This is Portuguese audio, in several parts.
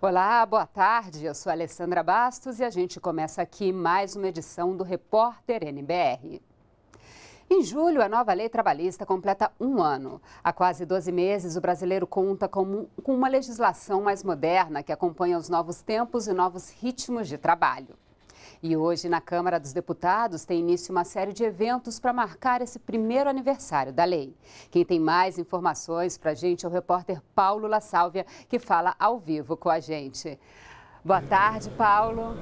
Olá, boa tarde. Eu sou Alessandra Bastos e a gente começa aqui mais uma edição do Repórter NBR. Em julho, a nova lei trabalhista completa um ano. Há quase 12 meses, o brasileiro conta com, uma legislação mais moderna que acompanha os novos tempos e novos ritmos de trabalho. E hoje, na Câmara dos Deputados, tem início uma série de eventos para marcar esse primeiro aniversário da lei. Quem tem mais informações para a gente é o repórter Paulo La Sálvia, que fala ao vivo com a gente. Boa tarde, Paulo.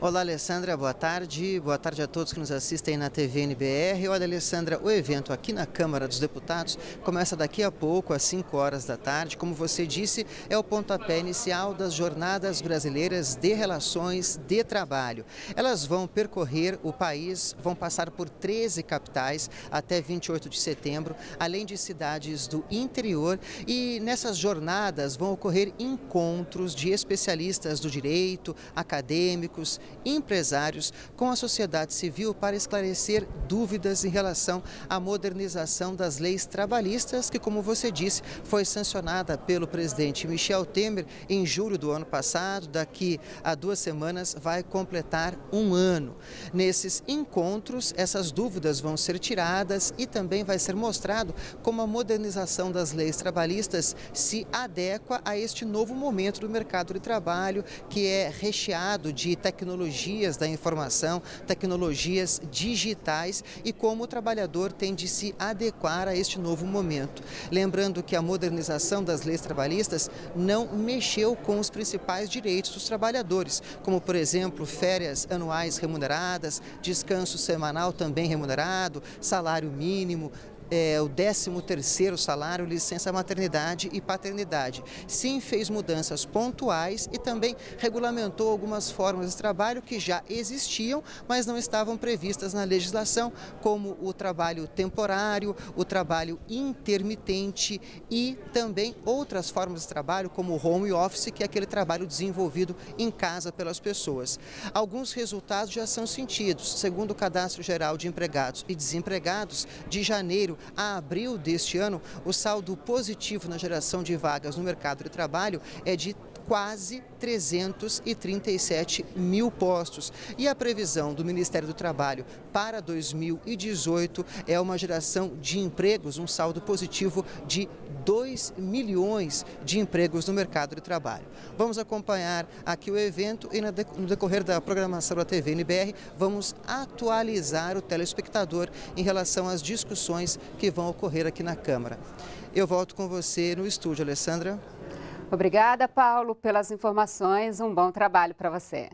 Olá, Alessandra, boa tarde. Boa tarde a todos que nos assistem na TV NBR. Olha, Alessandra, o evento aqui na Câmara dos Deputados começa daqui a pouco, às 5 horas da tarde. Como você disse, é o pontapé inicial das Jornadas Brasileiras de Relações de Trabalho. Elas vão percorrer o país, vão passar por 13 capitais até 28 de setembro, além de cidades do interior. E nessas jornadas vão ocorrer encontros de especialistas do direito, acadêmicos, empresários, com a sociedade civil para esclarecer dúvidas em relação à modernização das leis trabalhistas que, como você disse, foi sancionada pelo presidente Michel Temer em julho do ano passado, daqui a duas semanas vai completar um ano. Nesses encontros, essas dúvidas vão ser tiradas e também vai ser mostrado como a modernização das leis trabalhistas se adequa a este novo momento do mercado de trabalho que é recheado de tecnologia tecnologias da informação, tecnologias digitais e como o trabalhador tem de se adequar a este novo momento. Lembrando que a modernização das leis trabalhistas não mexeu com os principais direitos dos trabalhadores, como, por exemplo, férias anuais remuneradas, descanso semanal também remunerado, salário mínimo, é, o 13º salário, licença maternidade e paternidade. Sim, fez mudanças pontuais e também regulamentou algumas formas de trabalho que já existiam, mas não estavam previstas na legislação, como o trabalho temporário, o trabalho intermitente e também outras formas de trabalho, como o home office, que é aquele trabalho desenvolvido em casa pelas pessoas. Alguns resultados já são sentidos. Segundo o Cadastro Geral de Empregados e Desempregados, de janeiro a abril deste ano, o saldo positivo na geração de vagas no mercado de trabalho é de quase 337 mil postos. E a previsão do Ministério do Trabalho para 2018 é uma geração de empregos, um saldo positivo de 2 milhões de empregos no mercado de trabalho. Vamos acompanhar aqui o evento e no decorrer da programação da TV NBR vamos atualizar o telespectador em relação às discussões que vão ocorrer aqui na Câmara. Eu volto com você no estúdio, Alessandra. Obrigada, Paulo, pelas informações. Um bom trabalho para você.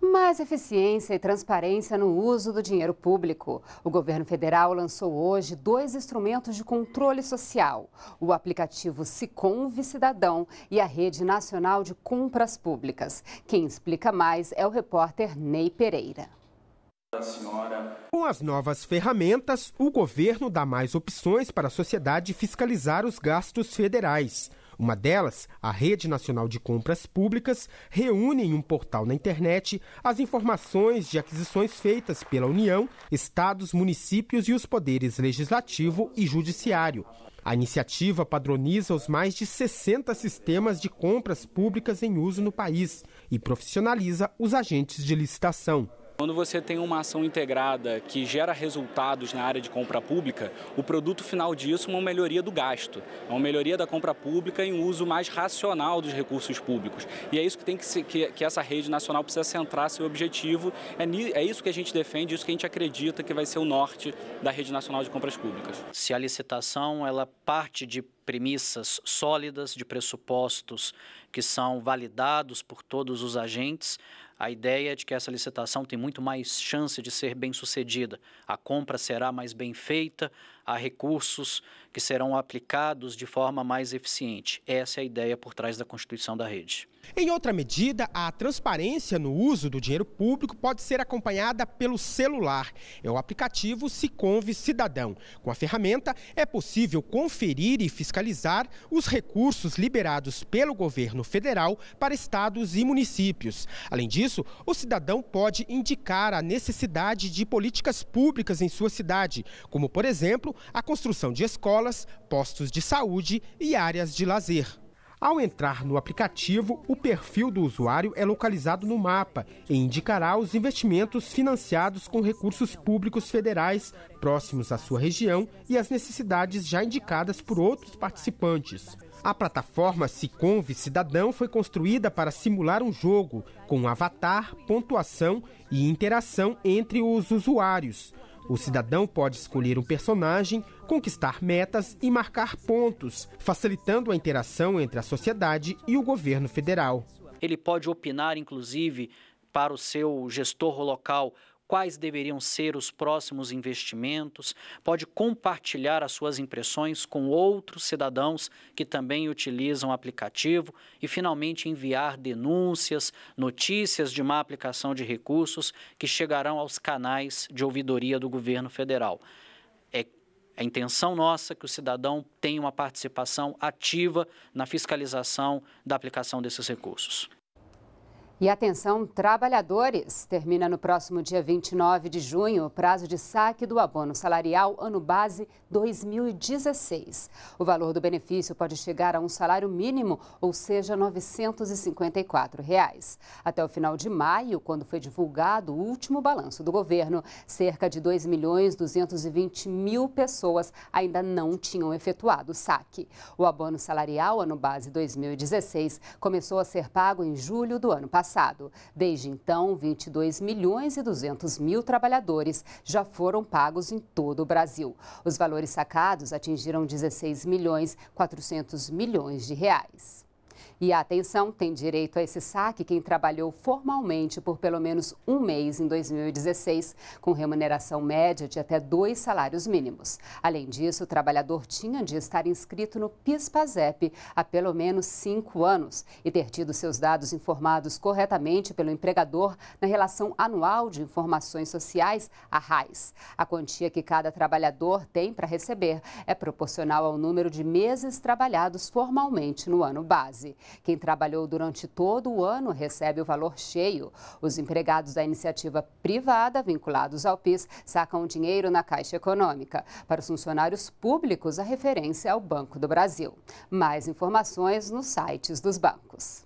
Mais eficiência e transparência no uso do dinheiro público. O governo federal lançou hoje dois instrumentos de controle social: o aplicativo Siconve Cidadão e a Rede Nacional de Compras Públicas. Quem explica mais é o repórter Ney Pereira. Com as novas ferramentas, o governo dá mais opções para a sociedade fiscalizar os gastos federais. Uma delas, a Rede Nacional de Compras Públicas, reúne em um portal na internet as informações de aquisições feitas pela União, estados, municípios e os poderes legislativo e judiciário. A iniciativa padroniza os mais de 60 sistemas de compras públicas em uso no país e profissionaliza os agentes de licitação. Quando você tem uma ação integrada que gera resultados na área de compra pública, o produto final disso é uma melhoria do gasto, é uma melhoria da compra pública em uso mais racional dos recursos públicos. E é isso que tem que, ser, que, que essa rede nacional precisa centrar seu objetivo. É, é isso que a gente defende, isso que a gente acredita que vai ser o norte da rede nacional de compras públicas. Se a licitação ela parte de premissas sólidas, de pressupostos que são validados por todos os agentes, a ideia é de que essa licitação tem muito mais chance de ser bem sucedida. A compra será mais bem feita, a recursos que serão aplicados de forma mais eficiente. Essa é a ideia por trás da constituição da rede. Em outra medida, a transparência no uso do dinheiro público pode ser acompanhada pelo celular. É o aplicativo Siconve Cidadão. Com a ferramenta, é possível conferir e fiscalizar os recursos liberados pelo governo federal para estados e municípios. Além disso, o cidadão pode indicar a necessidade de políticas públicas em sua cidade, como, por exemplo, a construção de escolas, postos de saúde e áreas de lazer. Ao entrar no aplicativo, o perfil do usuário é localizado no mapa e indicará os investimentos financiados com recursos públicos federais próximos à sua região e as necessidades já indicadas por outros participantes. A plataforma Ciconve Cidadão foi construída para simular um jogo com avatar, pontuação e interação entre os usuários. O cidadão pode escolher um personagem, conquistar metas e marcar pontos, facilitando a interação entre a sociedade e o governo federal. Ele pode opinar, inclusive, para o seu gestor local quais deveriam ser os próximos investimentos, pode compartilhar as suas impressões com outros cidadãos que também utilizam o aplicativo e, finalmente, enviar denúncias, notícias de má aplicação de recursos que chegarão aos canais de ouvidoria do governo federal. É a é intenção nossa é que o cidadão tenha uma participação ativa na fiscalização da aplicação desses recursos. E atenção, trabalhadores! Termina no próximo dia 29 de junho o prazo de saque do abono salarial ano base 2016. O valor do benefício pode chegar a um salário mínimo, ou seja, R$ 954. Reais. Até o final de maio, quando foi divulgado o último balanço do governo, cerca de 2 milhões 220 mil pessoas ainda não tinham efetuado o saque. O abono salarial ano base 2016 começou a ser pago em julho do ano passado passado. Desde então, 22 milhões e 200 mil trabalhadores já foram pagos em todo o Brasil. Os valores sacados atingiram 16 milhões 400 milhões de reais. E atenção, tem direito a esse saque quem trabalhou formalmente por pelo menos um mês em 2016, com remuneração média de até dois salários mínimos. Além disso, o trabalhador tinha de estar inscrito no PIS-PASEP há pelo menos cinco anos e ter tido seus dados informados corretamente pelo empregador na Relação Anual de Informações Sociais, a RAIS. A quantia que cada trabalhador tem para receber é proporcional ao número de meses trabalhados formalmente no ano base. Quem trabalhou durante todo o ano recebe o valor cheio. Os empregados da iniciativa privada vinculados ao PIS sacam dinheiro na Caixa Econômica. Para os funcionários públicos, a referência é o Banco do Brasil. Mais informações nos sites dos bancos.